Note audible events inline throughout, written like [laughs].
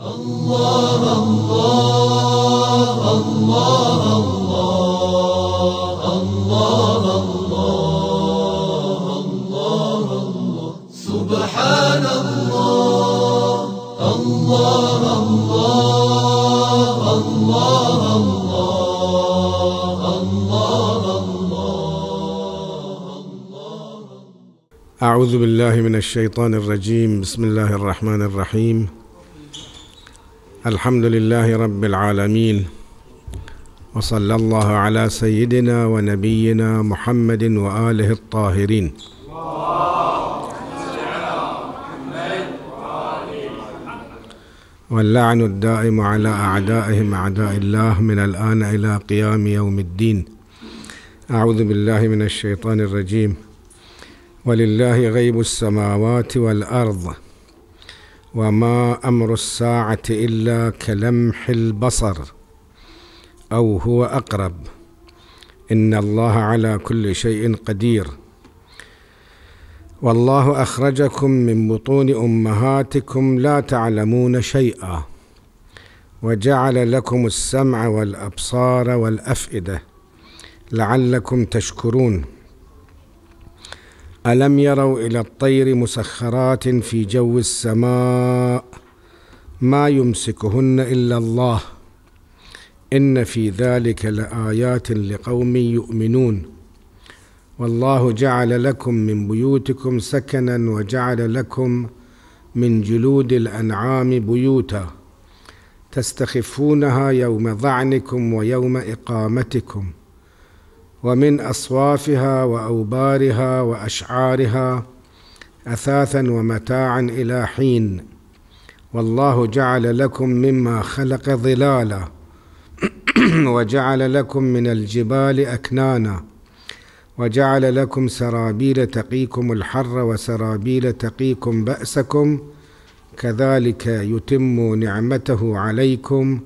الله الله الله الله الله الله الله سبحان الله الله الله الله الله الله أعوذ بالله من الشيطان الرجيم بسم الله الرحمن الرحيم الحمد لله رب العالمين وصلى الله على سيدنا ونبينا محمد وآله الطاهرين واللعن الدائم على أعدائهم أعداء الله من الآن إلى قيام يوم الدين أعوذ بالله من الشيطان الرجيم ولله غيب السماوات والأرض وما امر الساعه الا كلمح البصر او هو اقرب ان الله على كل شيء قدير والله اخرجكم من بطون امهاتكم لا تعلمون شيئا وجعل لكم السمع والابصار والافئده لعلكم تشكرون الم يروا الى الطير مسخرات في جو السماء ما يمسكهن الا الله ان في ذلك لايات لقوم يؤمنون والله جعل لكم من بيوتكم سكنا وجعل لكم من جلود الانعام بيوتا تستخفونها يوم ظعنكم ويوم اقامتكم ومن اصوافها واوبارها واشعارها اثاثا ومتاعا الى حين والله جعل لكم مما خلق ظلالا [clears throat] وجعل لكم من الجبال اكنانا وجعل لكم سرابيل تقيكم الحر وسرابيل تقيكم باسكم كذلك يتم نعمته عليكم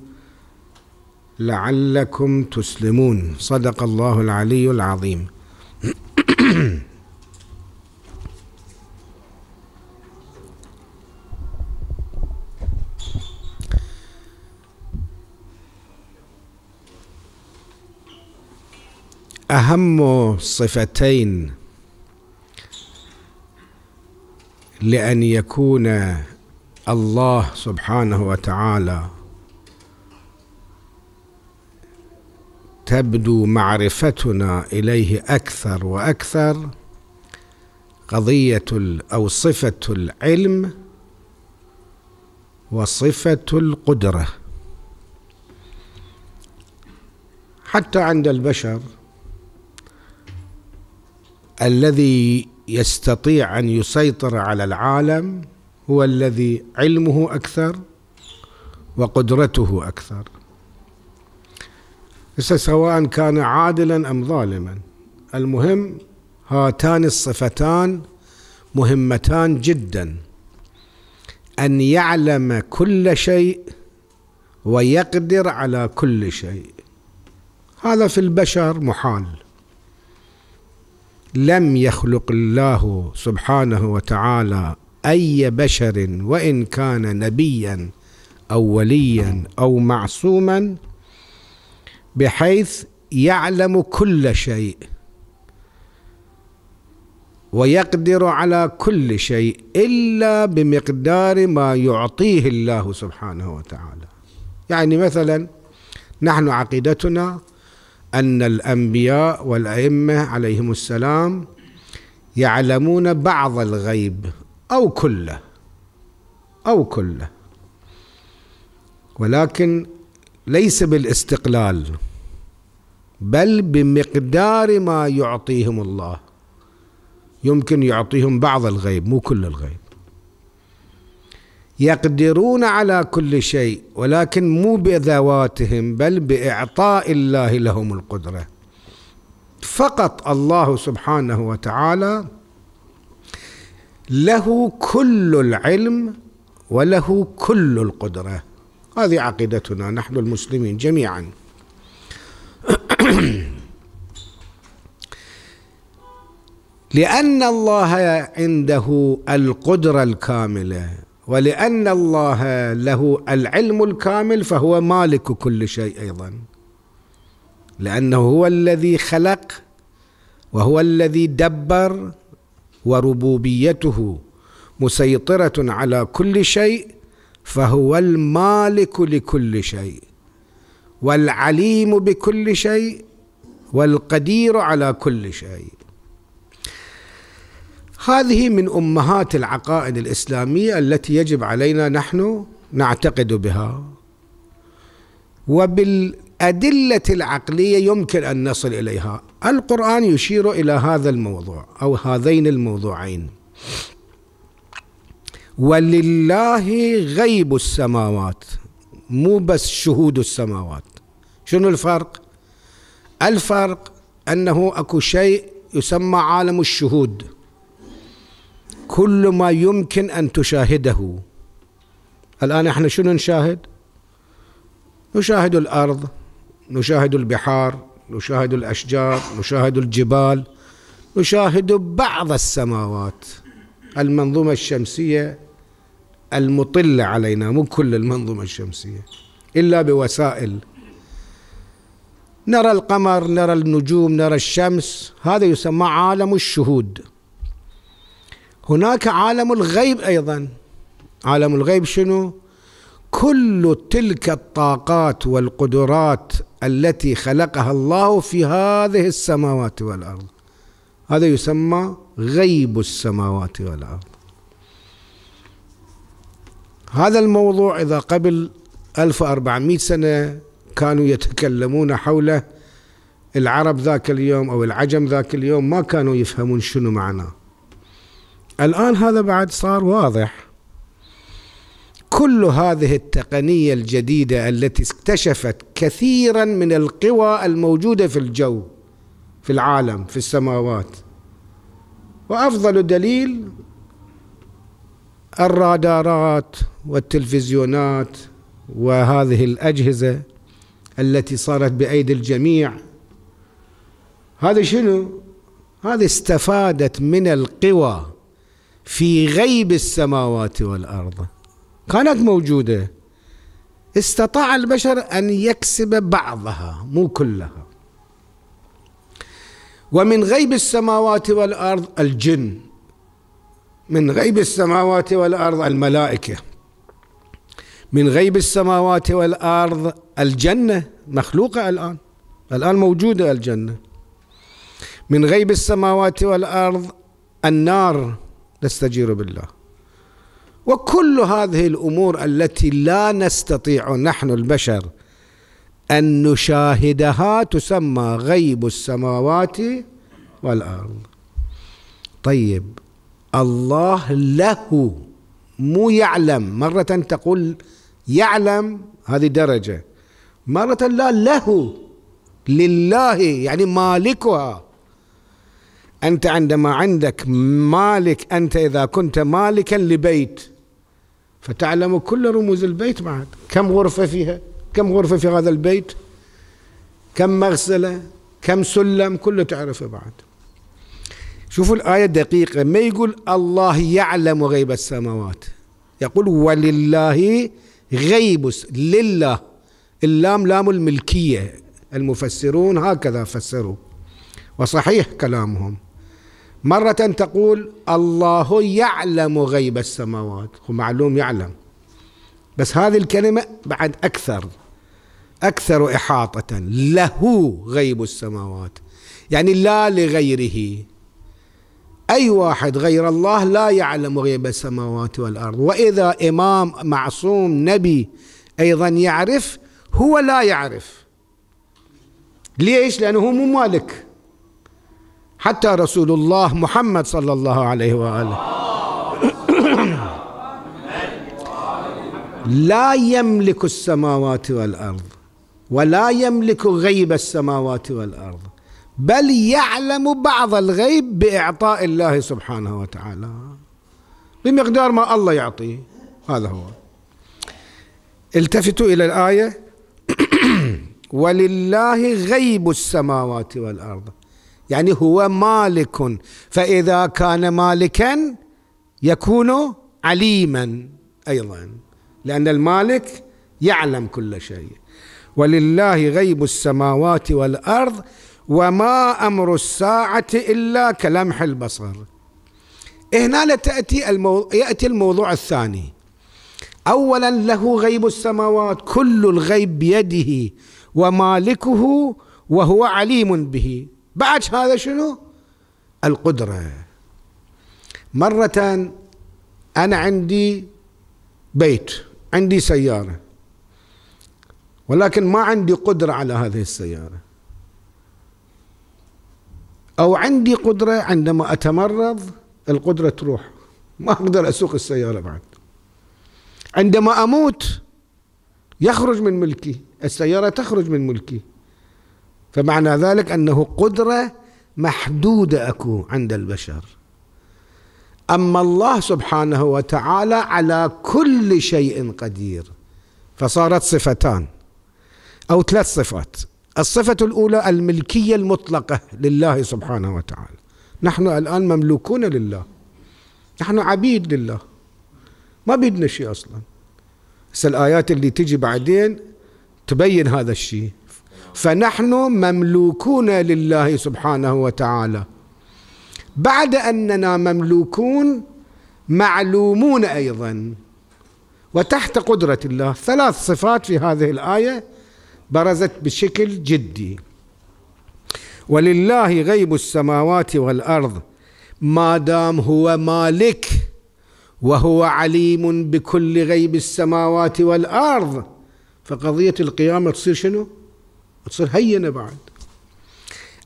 لعلكم تسلمون صدق الله العلي العظيم اهم صفتين لان يكون الله سبحانه وتعالى تبدو معرفتنا اليه اكثر واكثر قضيه او صفه العلم وصفه القدره حتى عند البشر الذي يستطيع ان يسيطر على العالم هو الذي علمه اكثر وقدرته اكثر سواء كان عادلا أم ظالما المهم هاتان الصفتان مهمتان جدا أن يعلم كل شيء ويقدر على كل شيء هذا في البشر محال لم يخلق الله سبحانه وتعالى أي بشر وإن كان نبيا أو وليا أو معصوما بحيث يعلم كل شيء ويقدر على كل شيء الا بمقدار ما يعطيه الله سبحانه وتعالى يعني مثلا نحن عقيدتنا ان الانبياء والائمه عليهم السلام يعلمون بعض الغيب او كله او كله ولكن ليس بالاستقلال بل بمقدار ما يعطيهم الله يمكن يعطيهم بعض الغيب مو كل الغيب يقدرون على كل شيء ولكن مو بذواتهم بل باعطاء الله لهم القدره فقط الله سبحانه وتعالى له كل العلم وله كل القدره هذه عقيدتنا نحن المسلمين جميعا [clears throat] لان الله عنده القدره الكامله ولان الله له العلم الكامل فهو مالك كل شيء ايضا لانه هو الذي خلق وهو الذي دبر وربوبيته مسيطره على كل شيء فهو المالك لكل شيء والعليم بكل شيء والقدير على كل شيء هذه من امهات العقائد الاسلاميه التي يجب علينا نحن نعتقد بها وبالادله العقليه يمكن ان نصل اليها القران يشير الى هذا الموضوع او هذين الموضوعين ولله غيب السماوات مو بس شهود السماوات شنو الفرق الفرق انه اكو شيء يسمى عالم الشهود كل ما يمكن ان تشاهده الان احنا شنو نشاهد نشاهد الارض نشاهد البحار نشاهد الاشجار نشاهد الجبال نشاهد بعض السماوات المنظومه الشمسيه المطلة علينا مو كل المنظومة الشمسية إلا بوسائل نرى القمر نرى النجوم نرى الشمس هذا يسمى عالم الشهود هناك عالم الغيب أيضا عالم الغيب شنو؟ كل تلك الطاقات والقدرات التي خلقها الله في هذه السماوات والأرض هذا يسمى غيب السماوات والأرض هذا الموضوع إذا قبل 1400 سنة كانوا يتكلمون حوله العرب ذاك اليوم أو العجم ذاك اليوم ما كانوا يفهمون شنو معناه الآن هذا بعد صار واضح كل هذه التقنية الجديدة التي اكتشفت كثيرا من القوى الموجودة في الجو في العالم في السماوات وأفضل دليل الرادارات والتلفزيونات وهذه الأجهزة التي صارت بأيدي الجميع هذا شنو؟ هذه استفادت من القوى في غيب السماوات والأرض كانت موجودة استطاع البشر أن يكسب بعضها مو كلها ومن غيب السماوات والأرض الجن من غيب السماوات والارض الملائكه من غيب السماوات والارض الجنه مخلوقه الان الان موجوده الجنه من غيب السماوات والارض النار نستجير بالله وكل هذه الامور التي لا نستطيع نحن البشر ان نشاهدها تسمى غيب السماوات والارض طيب الله له مو يعلم مرة تقول يعلم هذه درجة مرة لا له لله يعني مالكها أنت عندما عندك مالك أنت إذا كنت مالكا لبيت فتعلم كل رموز البيت بعد كم غرفة فيها كم غرفة في هذا البيت كم مغسلة كم سلم كله تعرفه بعد شوفوا الآية الدقيقة ما يقول الله يعلم غيب السماوات يقول ولله غيب لله اللام لام الملكية المفسرون هكذا فسروا وصحيح كلامهم مرة تقول الله يعلم غيب السماوات ومعلوم يعلم بس هذه الكلمة بعد أكثر أكثر إحاطة له غيب السماوات يعني لا لغيره أي واحد غير الله لا يعلم غيب السماوات والأرض وإذا إمام معصوم نبي أيضا يعرف هو لا يعرف ليش؟ لأنه هو مو مالك حتى رسول الله محمد صلى الله عليه وآله [coughs] لا يملك السماوات والأرض ولا يملك غيب السماوات والأرض بل يعلم بعض الغيب باعطاء الله سبحانه وتعالى بمقدار ما الله يعطيه هذا هو التفتوا الى الايه [clears throat] ولله غيب السماوات والارض يعني هو مالك فاذا كان مالكا يكون عليما ايضا لان المالك يعلم كل شيء ولله غيب السماوات والارض وما أمر الساعة إلا كلمح البصر هنا تأتي المو... يأتي الموضوع الثاني أولا له غيب السماوات كل الغيب بيده ومالكه وهو عليم به بعد هذا شنو القدرة مرة أنا عندي بيت عندي سيارة ولكن ما عندي قدرة على هذه السيارة أو عندي قدرة عندما أتمرض القدرة تروح ما أقدر أسوق السيارة بعد عندما أموت يخرج من ملكي السيارة تخرج من ملكي فمعنى ذلك أنه قدرة محدودة أكو عند البشر أما الله سبحانه وتعالى على كل شيء قدير فصارت صفتان أو ثلاث صفات الصفة الأولى الملكية المطلقة لله سبحانه وتعالى نحن الآن مملوكون لله نحن عبيد لله ما بيدنا شيء أصلا بس الآيات اللي تجي بعدين تبين هذا الشيء فنحن مملوكون لله سبحانه وتعالى بعد أننا مملوكون معلومون أيضا وتحت قدرة الله ثلاث صفات في هذه الآية برزت بشكل جدي ولله غيب السماوات والارض ما دام هو مالك وهو عليم بكل غيب السماوات والارض فقضيه القيامه تصير شنو؟ تصير هينه بعد.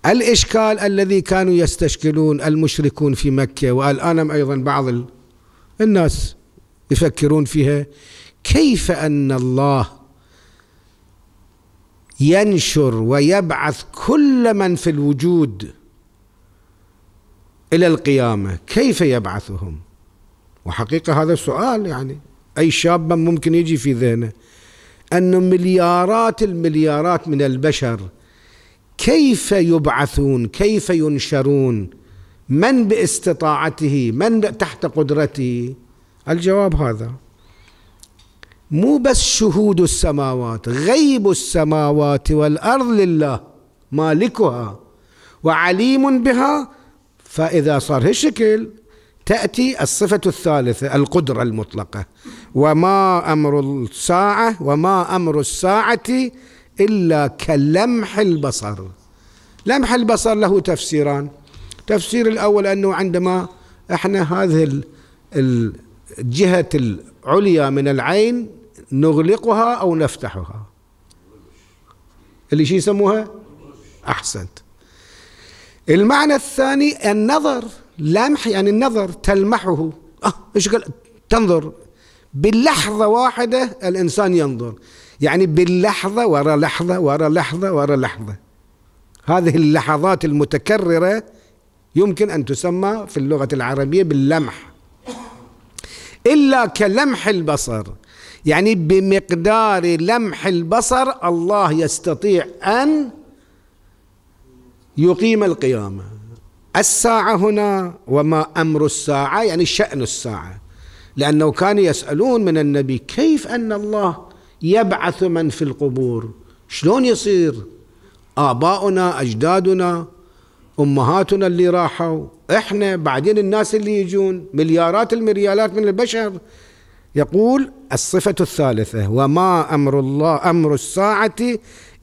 الاشكال الذي كانوا يستشكلون المشركون في مكه والان ايضا بعض الناس يفكرون فيها كيف ان الله ينشر ويبعث كل من في الوجود الى القيامه كيف يبعثهم وحقيقه هذا سؤال يعني اي شاب ممكن يجي في ذهنه ان مليارات المليارات من البشر كيف يبعثون كيف ينشرون من باستطاعته من تحت قدرته الجواب هذا مو بس شهود السماوات غيب السماوات والارض لله مالكها وعليم بها فاذا صار هالشكل تاتي الصفه الثالثه القدره المطلقه وما امر الساعه وما امر الساعه الا كلمح البصر لمح البصر له تفسيران تفسير الاول انه عندما احنا هذه الجهه العليا من العين نغلقها أو نفتحها اللي شي يسموها أحسنت المعنى الثاني النظر لمح يعني النظر تلمحه أه إيش تنظر باللحظة واحدة الإنسان ينظر يعني باللحظة وراء لحظة وراء لحظة وراء لحظة هذه اللحظات المتكررة يمكن أن تسمى في اللغة العربية باللمح إلا كلمح البصر يعني بمقدار لمح البصر الله يستطيع أن يقيم القيامة الساعة هنا وما أمر الساعة يعني شأن الساعة لأنه كانوا يسألون من النبي كيف أن الله يبعث من في القبور شلون يصير آباؤنا أجدادنا أمهاتنا اللي راحوا إحنا بعدين الناس اللي يجون مليارات المريالات من البشر يقول الصفة الثالثة وما أمر الله أمر الساعة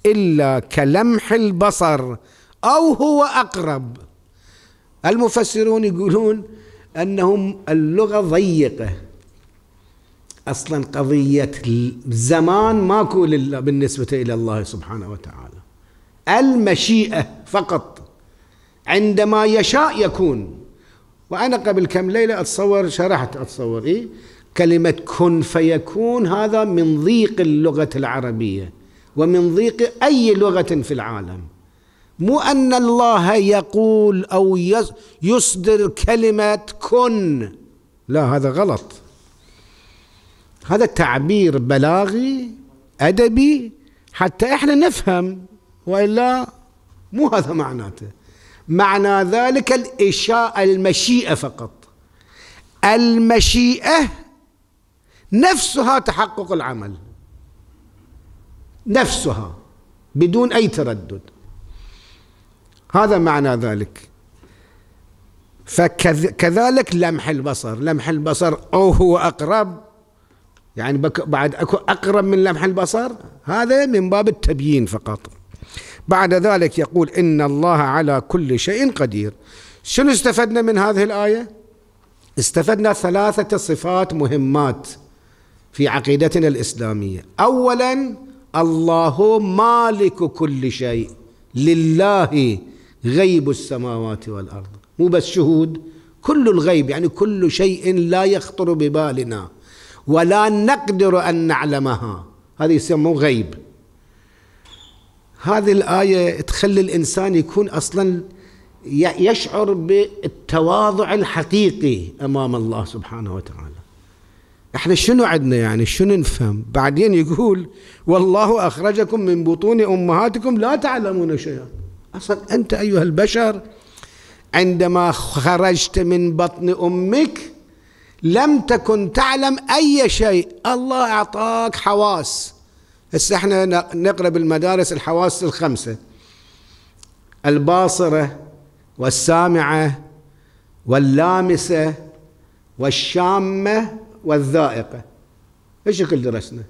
إلا كلمح البصر أو هو أقرب المفسرون يقولون أنهم اللغة ضيقة أصلا قضية الزمان ماكو بالنسبة إلى الله سبحانه وتعالى المشيئة فقط عندما يشاء يكون وأنا قبل كم ليلة أتصور شرحت أتصور إيه كلمة كن فيكون هذا من ضيق اللغة العربية ومن ضيق أي لغة في العالم مو أن الله يقول أو يصدر كلمة كن لا هذا غلط هذا تعبير بلاغي أدبي حتى إحنا نفهم وإلا مو هذا معناته معنى ذلك الإشاء المشيئة فقط المشيئة نفسها تحقق العمل نفسها بدون أي تردد هذا معنى ذلك فكذلك لمح البصر لمح البصر أو هو أقرب يعني بعد أكو أقرب من لمح البصر هذا من باب التبيين فقط بعد ذلك يقول إن الله على كل شيء قدير شنو استفدنا من هذه الآية استفدنا ثلاثة صفات مهمات في عقيدتنا الاسلاميه اولا الله مالك كل شيء لله غيب السماوات والارض مو بس شهود كل الغيب يعني كل شيء لا يخطر ببالنا ولا نقدر ان نعلمها هذا يسموه غيب هذه الايه تخلي الانسان يكون اصلا يشعر بالتواضع الحقيقي امام الله سبحانه وتعالى احنا شنو عندنا يعني شنو نفهم بعدين يقول والله أخرجكم من بطون أمهاتكم لا تعلمون شيئا أصلا أنت أيها البشر عندما خرجت من بطن أمك لم تكن تعلم أي شيء الله أعطاك حواس هسه احنا نقرأ بالمدارس الحواس الخمسة الباصرة والسامعة واللامسة والشامة والذائقة ايش كل درسنا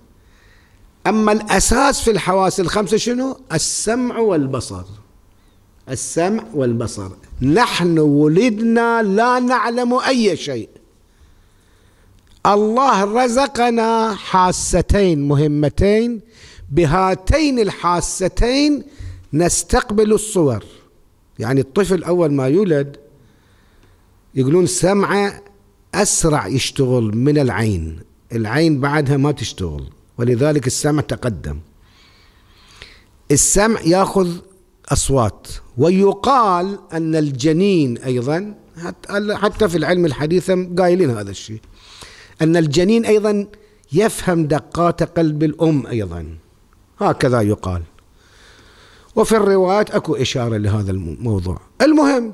أما الأساس في الحواس الخمسة شنو السمع والبصر السمع والبصر نحن ولدنا لا نعلم أي شيء الله رزقنا حاستين مهمتين بهاتين الحاستين نستقبل الصور يعني الطفل أول ما يولد يقولون سمعه أسرع يشتغل من العين العين بعدها ما تشتغل ولذلك السمع تقدم السمع ياخذ اصوات ويقال ان الجنين ايضا حتى في العلم الحديث قايلين هذا الشيء ان الجنين ايضا يفهم دقات قلب الام ايضا هكذا يقال وفي الروايات اكو اشاره لهذا الموضوع المهم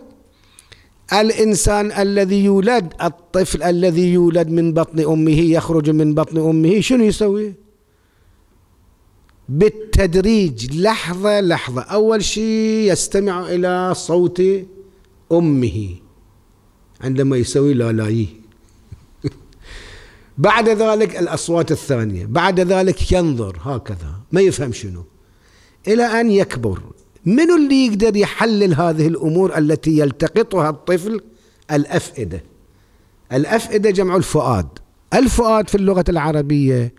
الإنسان الذي يولد الطفل الذي يولد من بطن أمه يخرج من بطن أمه شنو يسوي بالتدريج لحظة لحظة أول شيء يستمع إلى صوت أمه عندما يسوي لالايه [laughs] بعد ذلك الأصوات الثانية بعد ذلك ينظر هكذا ما يفهم شنو إلى أن يكبر منو اللي يقدر يحلل هذه الأمور التي يلتقطها الطفل الأفئدة الأفئدة جمع الفؤاد الفؤاد في اللغة العربية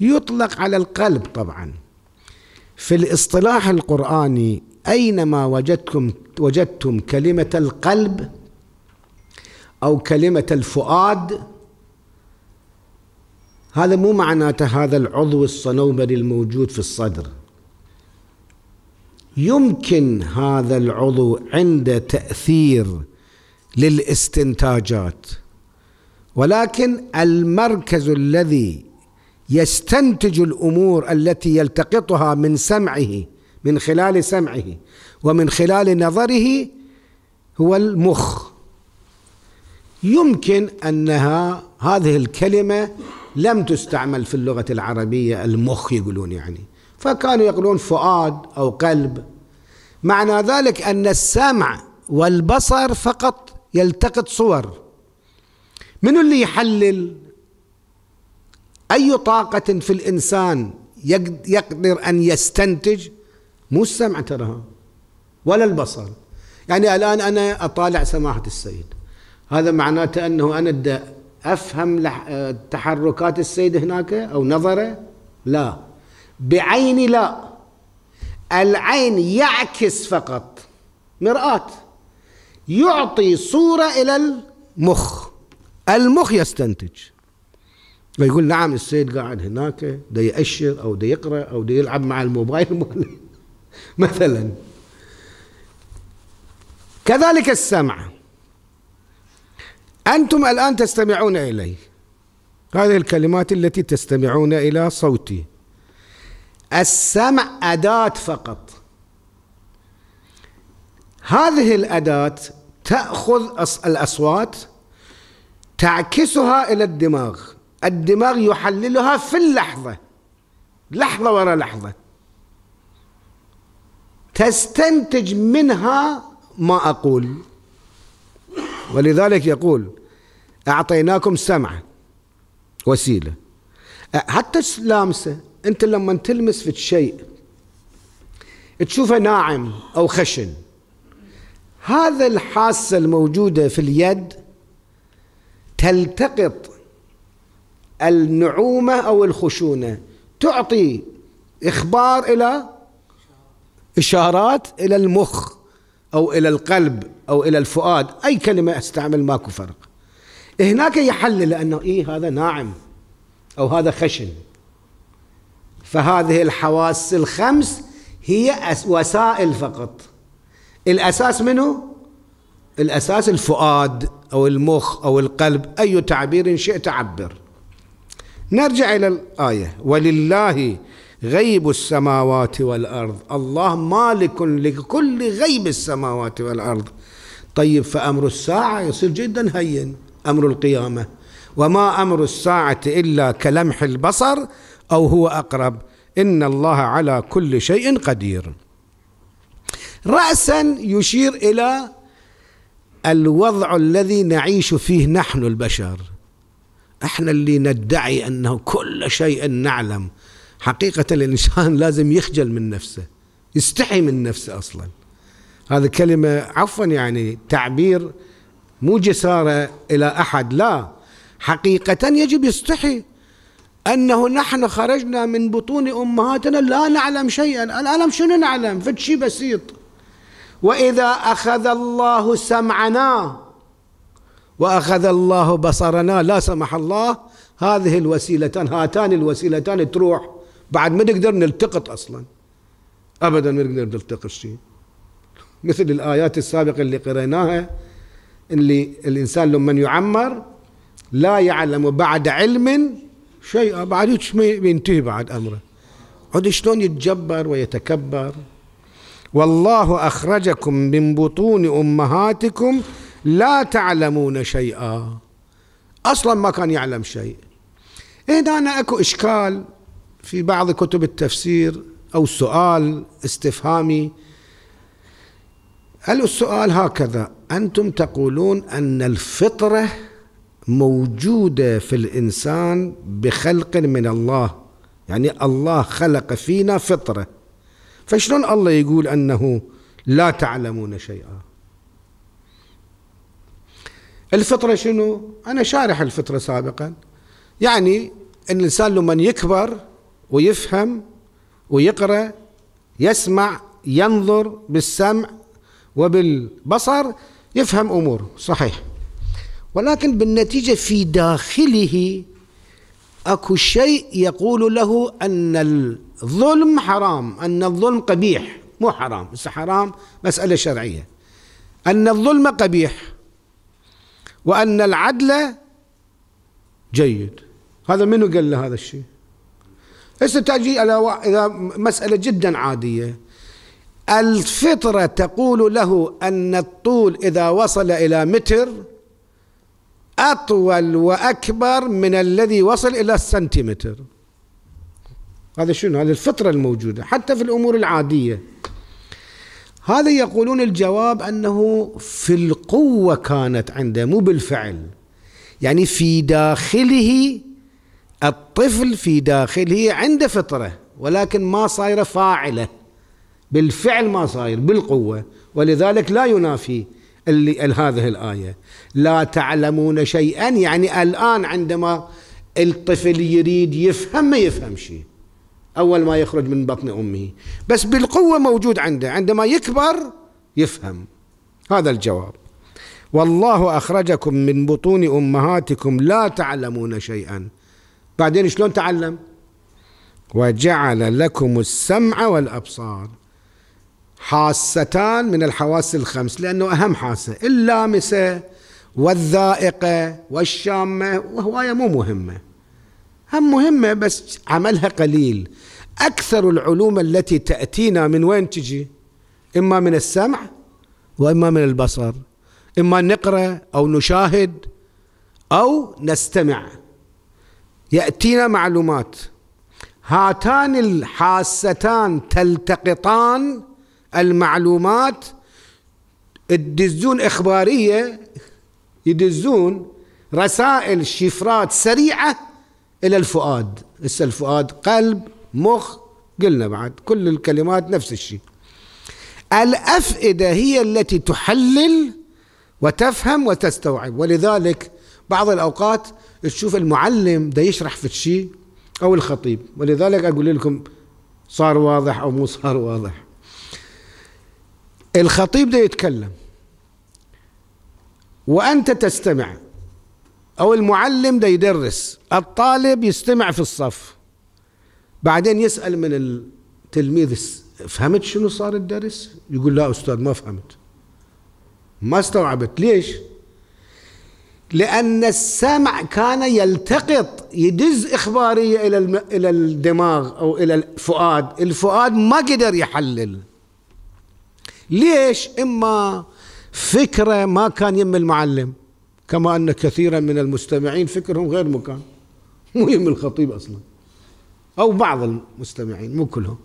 يطلق على القلب طبعا في الاصطلاح القرآني أينما وجدتم وجدتم كلمة القلب أو كلمة الفؤاد هذا مو معناته هذا العضو الصنوبري الموجود في الصدر يمكن هذا العضو عنده تاثير للاستنتاجات ولكن المركز الذي يستنتج الامور التي يلتقطها من سمعه من خلال سمعه ومن خلال نظره هو المخ يمكن انها هذه الكلمه لم تستعمل في اللغه العربيه المخ يقولون يعني فكانوا يقولون فؤاد أو قلب معنى ذلك أن السمع والبصر فقط يلتقط صور من اللي يحلل أي طاقة في الإنسان يقدر أن يستنتج مو السمع ترى ولا البصر يعني الآن أنا أطالع سماحة السيد هذا معناته أنه أنا أفهم تحركات السيد هناك أو نظره لا بعيني لا العين يعكس فقط مرآة يعطي صورة إلى المخ المخ يستنتج فيقول نعم السيد قاعد هناك ده يأشر أو ده يقرأ أو ده يلعب مع الموبايل [laughs] مثلا كذلك السمع أنتم الآن تستمعون إلي هذه الكلمات التي تستمعون إلى صوتي السمع أداة فقط هذه الأداة تأخذ الأصوات تعكسها إلى الدماغ الدماغ يحللها في اللحظة لحظة وراء لحظة تستنتج منها ما أقول ولذلك يقول أعطيناكم سمع وسيلة حتى لامسة انت لما تلمس في الشيء تشوفه ناعم او خشن هذا الحاسه الموجوده في اليد تلتقط النعومه او الخشونه تعطي اخبار الى اشارات الى المخ او الى القلب او الى الفؤاد اي كلمه استعمل ماكو فرق هناك يحلل انه ايه هذا ناعم او هذا خشن فهذه الحواس الخمس هي وسائل فقط الأساس منه الأساس الفؤاد أو المخ أو القلب أي تعبير شئت عبر نرجع إلى الآية ولله غيب السماوات والأرض الله مالك لكل غيب السماوات والأرض طيب فأمر الساعة يصير جدا هين أمر القيامة وما أمر الساعة إلا كلمح البصر أو هو أقرب إن الله على كل شيء قدير رأسا يشير إلى الوضع الذي نعيش فيه نحن البشر احنا اللي ندعي انه كل شيء نعلم حقيقة الانسان [laughs] لازم يخجل من نفسه يستحي من نفسه اصلا هذه كلمة عفوا يعني تعبير مو جسارة الى احد لا حقيقة يجب يستحي أنه نحن خرجنا من بطون أمهاتنا لا نعلم شيئا الألم شنو نعلم فد شيء بسيط وإذا أخذ الله سمعنا وأخذ الله بصرنا لا سمح الله هذه الوسيلتان هاتان الوسيلتان تروح بعد ما نقدر نلتقط أصلا أبدا ما نقدر نلتقط شيء مثل الآيات السابقة اللي قريناها اللي الإنسان لمن يعمر لا يعلم بعد علم شيء ما بينتهي بعد أمره عاد شلون يتجبر ويتكبر والله أخرجكم من بطون أمهاتكم لا تعلمون شيئا أصلا ما كان يعلم شيء هنا إيه، انا أكو إشكال في بعض كتب التفسير أو سؤال استفهامي السؤال هكذا أنتم تقولون أن الفطرة موجوده في الانسان بخلق من الله يعني الله خلق فينا فطره فشلون الله يقول انه لا تعلمون شيئا الفطره شنو انا شارح الفطره سابقا يعني ان الانسان لما يكبر ويفهم ويقرا يسمع ينظر بالسمع وبالبصر يفهم امور صحيح ولكن بالنتيجة في داخله أكو شيء يقول له أن الظلم حرام أن الظلم قبيح مو حرام بس حرام مسألة شرعية أن الظلم قبيح وأن العدل جيد هذا منو قال له هذا الشيء هسه تجي إلى مسألة جدا عادية الفطرة تقول له أن الطول إذا وصل إلى متر أطول وأكبر من الذي وصل إلى السنتيمتر هذا شنو هذه الفطرة الموجودة حتى في الأمور العادية هذا يقولون الجواب أنه في القوة كانت عنده مو بالفعل يعني في داخله الطفل في داخله عنده فطرة ولكن ما صايرة فاعلة بالفعل ما صاير بالقوة ولذلك لا ينافي اللي هذه الآية لا تعلمون شيئا يعني الآن عندما الطفل يريد يفهم ما يفهم شيء أول ما يخرج من بطن أمه بس بالقوة موجود عنده عندما يكبر يفهم هذا الجواب والله أخرجكم من بطون أمهاتكم لا تعلمون شيئا بعدين شلون تعلم وجعل لكم السمع والأبصار حاستان من الحواس الخمس لأنه أهم حاسة اللامسة والذائقة والشامة وهواية مو مهمة هم مهمة بس عملها قليل أكثر العلوم التي تأتينا من وين تجي إما من السمع وإما من البصر إما نقرأ أو نشاهد أو نستمع يأتينا معلومات هاتان الحاستان تلتقطان المعلومات تدزون إخبارية يدزون رسائل شفرات سريعة إلى الفؤاد هسه الفؤاد قلب مخ قلنا بعد كل الكلمات نفس الشيء الأفئدة هي التي تحلل وتفهم وتستوعب ولذلك بعض الأوقات تشوف المعلم ده يشرح في الشيء أو الخطيب ولذلك أقول لكم صار واضح أو مو صار واضح الخطيب ده يتكلم وأنت تستمع أو المعلم ده يدرس الطالب يستمع في الصف بعدين يسأل من التلميذ فهمت شنو صار الدرس؟ يقول لا أستاذ ما فهمت ما استوعبت ليش؟ لأن السمع كان يلتقط يدز إخبارية إلى إلى الدماغ أو إلى الفؤاد، الفؤاد ما قدر يحلل ليش إما فكرة ما كان يم المعلم كما أن كثيرا من المستمعين فكرهم غير مكان مو يم الخطيب أصلا أو بعض المستمعين مو كلهم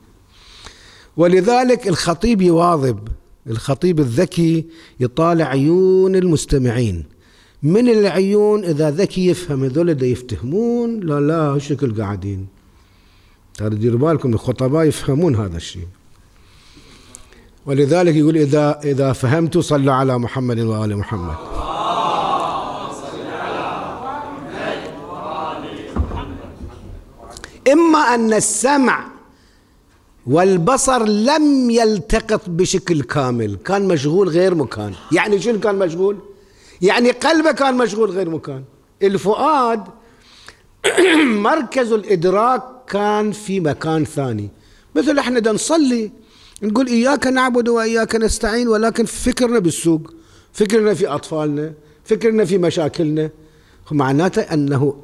ولذلك الخطيب يواظب الخطيب الذكي يطالع عيون المستمعين من العيون اذا ذكي يفهم هذول دا يفتهمون لا لا شكل قاعدين ترى ديروا بالكم الخطباء يفهمون هذا الشيء ولذلك يقول إذا إذا فهمت صلى على محمد وآل محمد إما أن السمع والبصر لم يلتقط بشكل كامل كان مشغول غير مكان يعني شنو كان مشغول يعني قلبه كان مشغول غير مكان الفؤاد [clears throat] مركز الإدراك كان في مكان ثاني مثل احنا نصلي نقول إياك نعبد وإياك نستعين ولكن فكرنا بالسوق فكرنا في أطفالنا فكرنا في مشاكلنا معناته أنه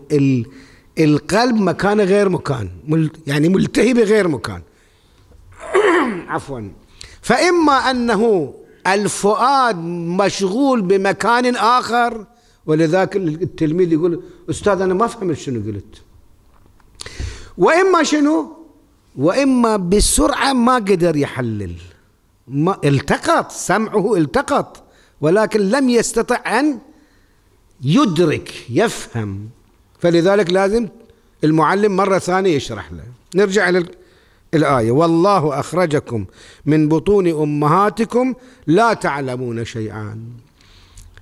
القلب مكانه غير مكان يعني ملتهي بغير مكان [coughs] عفوا فإما أنه الفؤاد مشغول بمكان آخر ولذاك التلميذ يقول أستاذ أنا ما فهمت شنو قلت وإما شنو واما بسرعه ما قدر يحلل ما التقط سمعه التقط ولكن لم يستطع ان يدرك يفهم فلذلك لازم المعلم مره ثانيه يشرح له نرجع الى الايه والله اخرجكم من بطون امهاتكم لا تعلمون شيئا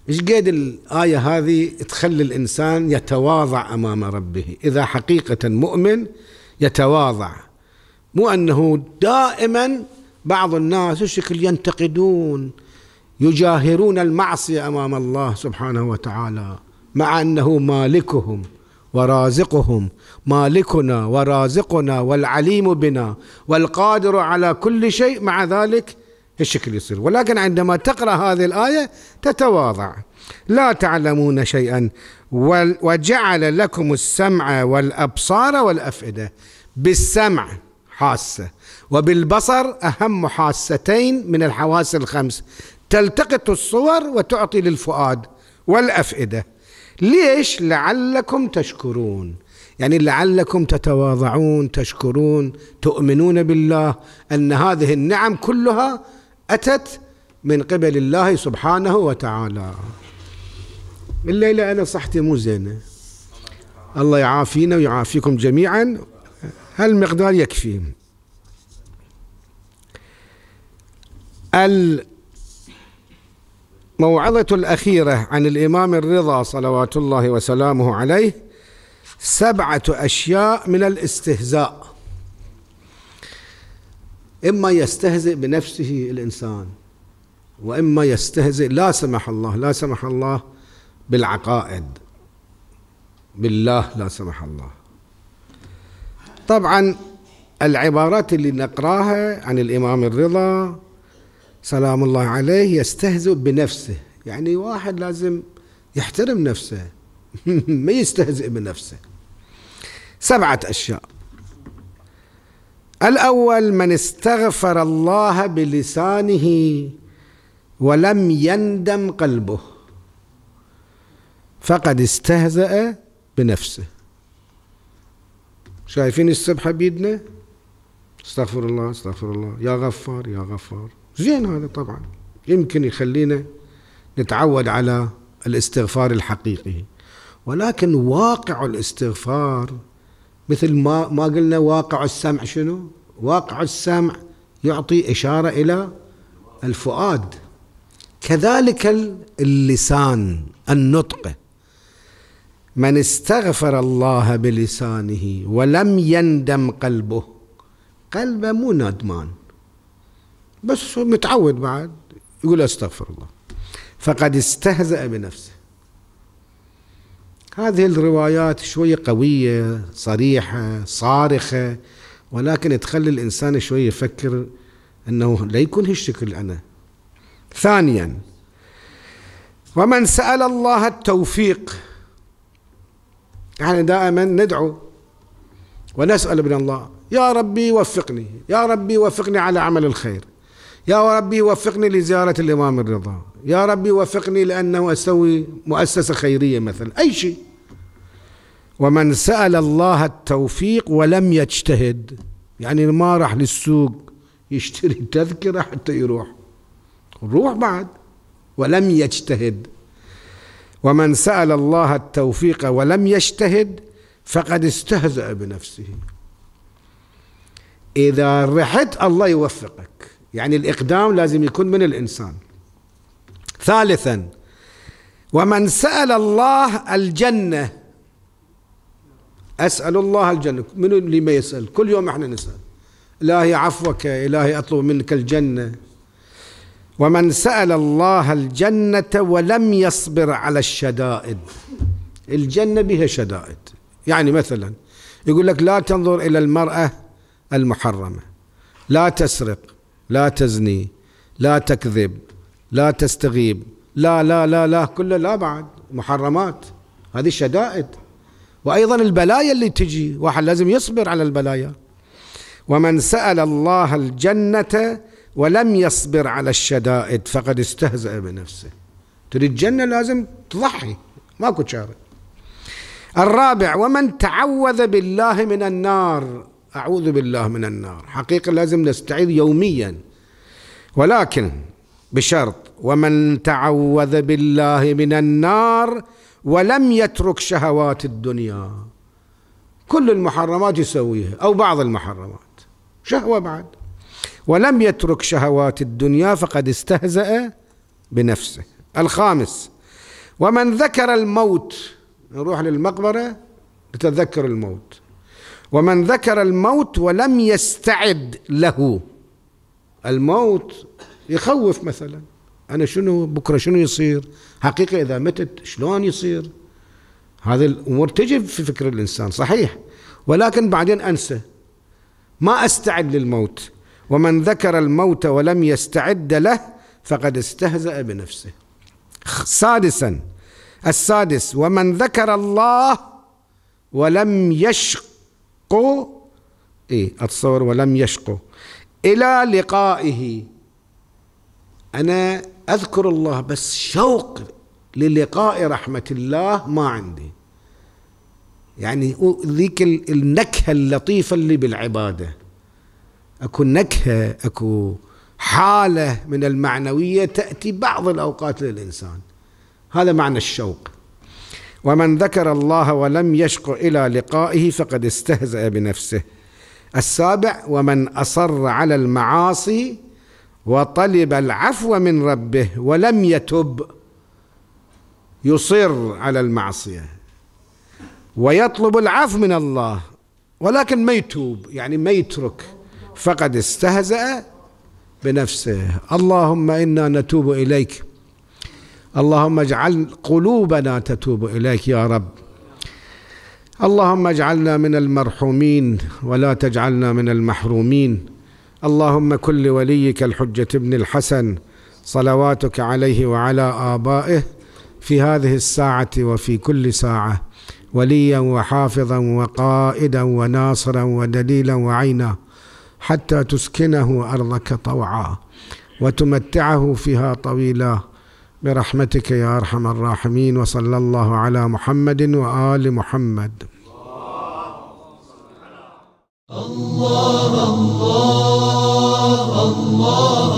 ايش قد الايه هذه تخلي الانسان يتواضع امام ربه اذا حقيقه مؤمن يتواضع مو أنه دائما بعض الناس الشكل ينتقدون يجاهرون المعصية أمام الله سبحانه وتعالى مع أنه مالكهم ورازقهم مالكنا ورازقنا والعليم بنا والقادر على كل شيء مع ذلك الشكل يصير ولكن عندما تقرأ هذه الآية تتواضع لا تعلمون شيئا وجعل لكم السمع والأبصار والأفئدة بالسمع حاسة وبالبصر أهم حاستين من الحواس الخمس تلتقط الصور وتعطي للفؤاد والأفئدة ليش لعلكم تشكرون يعني لعلكم تتواضعون تشكرون تؤمنون بالله أن هذه النعم كلها أتت من قبل الله سبحانه وتعالى الليلة أنا صحتي مو زينة الله يعافينا ويعافيكم جميعا هالمقدار يكفي الموعظة الأخيرة عن الإمام الرضا صلوات الله وسلامه عليه سبعة أشياء من الاستهزاء إما يستهزئ بنفسه الإنسان وإما يستهزئ لا سمح الله لا سمح الله بالعقائد بالله لا سمح الله طبعا العبارات اللي نقراها عن الإمام الرضا سلام الله عليه يستهزئ بنفسه يعني واحد لازم يحترم نفسه [laughs] ما يستهزئ بنفسه سبعة أشياء الأول من استغفر الله بلسانه ولم يندم قلبه فقد استهزأ بنفسه شايفين السبحة بيدنا استغفر الله استغفر الله يا غفار يا غفار زين هذا طبعا يمكن يخلينا نتعود على الاستغفار الحقيقي ولكن واقع الاستغفار مثل ما ما قلنا واقع السمع شنو؟ واقع السمع يعطي اشاره الى الفؤاد كذلك اللسان النطق من استغفر الله بلسانه ولم يندم قلبه قلبه مو ندمان بس متعود بعد يقول استغفر الله فقد استهزأ بنفسه هذه الروايات شوية قوية صريحة صارخة ولكن تخلي الإنسان شوية يفكر أنه لا يكون هالشكل أنا ثانيا ومن سأل الله التوفيق نحن يعني دائما ندعو ونسأل من الله يا ربي وفقني يا ربي وفقني على عمل الخير يا ربي وفقني لزيارة الإمام الرضا يا ربي وفقني لأنه أسوي مؤسسة خيرية مثلا أي شيء ومن سأل الله التوفيق ولم يجتهد يعني ما راح للسوق يشتري تذكرة حتى يروح روح بعد ولم يجتهد ومن سأل الله التوفيق ولم يجتهد فقد استهزأ بنفسه إذا رحت الله يوفقك يعني الإقدام لازم يكون من الإنسان ثالثا ومن سأل الله الجنة أسأل الله الجنة من اللي ما يسأل كل يوم احنا نسأل إلهي عفوك إلهي أطلب منك الجنة ومن سأل الله الجنة ولم يصبر على الشدائد الجنة بها شدائد يعني مثلا يقول لك لا تنظر إلى المرأة المحرمة لا تسرق لا تزني لا تكذب لا تستغيب لا لا لا لا كل لا بعد محرمات هذه الشدائد وأيضا البلايا اللي تجي واحد لازم يصبر على البلايا ومن سأل الله الجنة ولم يصبر على الشدائد فقد استهزأ بنفسه تريد جنة لازم تضحي ماكو شارع الرابع ومن تعوذ بالله من النار أعوذ بالله من النار حقيقة لازم نستعيذ يوميا ولكن بشرط ومن تعوذ بالله من النار ولم يترك شهوات الدنيا كل المحرمات يسويها أو بعض المحرمات شهوة بعد ولم يترك شهوات الدنيا فقد استهزأ بنفسه الخامس ومن ذكر الموت نروح للمقبرة لتذكر الموت ومن ذكر الموت ولم يستعد له الموت يخوف مثلا أنا شنو بكرة شنو يصير حقيقة إذا متت شلون يصير هذه الأمور تجي في فكر الإنسان صحيح ولكن بعدين أنسى ما أستعد للموت ومن ذكر الموت ولم يستعد له فقد استهزأ بنفسه سادسا السادس ومن ذكر الله ولم يشق اي اتصور ولم يشق الى لقائه انا اذكر الله بس شوق للقاء رحمه الله ما عندي يعني ذيك النكهه اللطيفه اللي بالعباده اكو نكهه اكو حاله من المعنويه تاتي بعض الاوقات للانسان هذا معنى الشوق ومن ذكر الله ولم يشق الى لقائه فقد استهزا بنفسه السابع ومن اصر على المعاصي وطلب العفو من ربه ولم يتب يصر على المعصيه ويطلب العفو من الله ولكن ما يتوب يعني ما يترك فقد استهزأ بنفسه اللهم إنا نتوب إليك اللهم اجعل قلوبنا تتوب إليك يا رب اللهم اجعلنا من المرحومين ولا تجعلنا من المحرومين اللهم كن لوليك الحجة ابن الحسن صلواتك عليه وعلى آبائه في هذه الساعة وفي كل ساعة وليا وحافظا وقائدا وناصرا ودليلا وعينا حتى تسكنه أرضك طوعا وتمتعه فيها طويلا برحمتك يا أرحم الراحمين وصلى الله على محمد وآل محمد الله الله الله